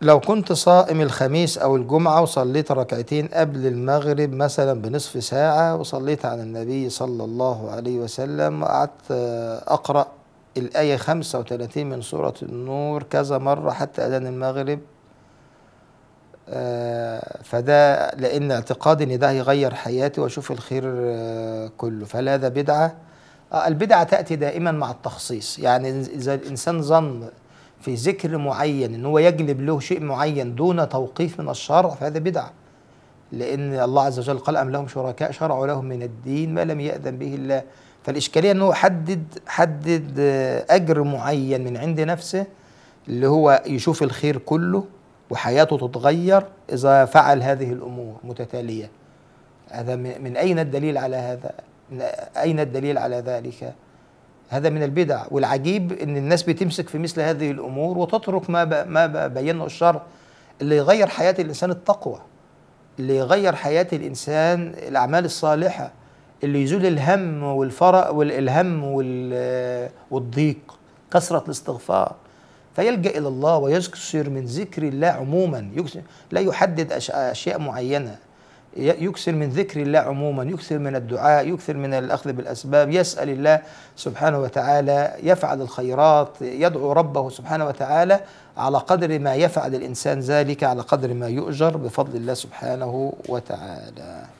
لو كنت صائم الخميس أو الجمعة وصليت ركعتين قبل المغرب مثلا بنصف ساعة وصليت عن النبي صلى الله عليه وسلم وقعدت آه، أقرأ الآية 35 من سورة النور كذا مرة حتى أذان المغرب آه، فده لأن اعتقادي إن ده هيغير حياتي وأشوف الخير آه، كله فلا هذا بدعة البدعة تأتي دائما مع التخصيص يعني إذا الإنسان ظن في ذكر معين ان هو يجلب له شيء معين دون توقيف من الشرع فهذا بدعه لان الله عز وجل قال ام لهم شركاء شرعوا لهم من الدين ما لم ياذن به الله فالاشكاليه ان هو حدد حدد اجر معين من عند نفسه اللي هو يشوف الخير كله وحياته تتغير اذا فعل هذه الامور متتاليه هذا من اين الدليل على هذا اين الدليل على ذلك هذا من البدع والعجيب ان الناس بتمسك في مثل هذه الامور وتترك ما ما بينه الشرع اللي يغير حياه الانسان التقوى اللي يغير حياه الانسان الاعمال الصالحه اللي يزول الهم والفرق والالهم والضيق كثره الاستغفار فيلجا الى الله ويكثر من ذكر الله عموما لا يحدد اشياء معينه يكثر من ذكر الله عموما يكثر من الدعاء يكثر من الأخذ بالأسباب يسأل الله سبحانه وتعالى يفعل الخيرات يدعو ربه سبحانه وتعالى على قدر ما يفعل الإنسان ذلك على قدر ما يؤجر بفضل الله سبحانه وتعالى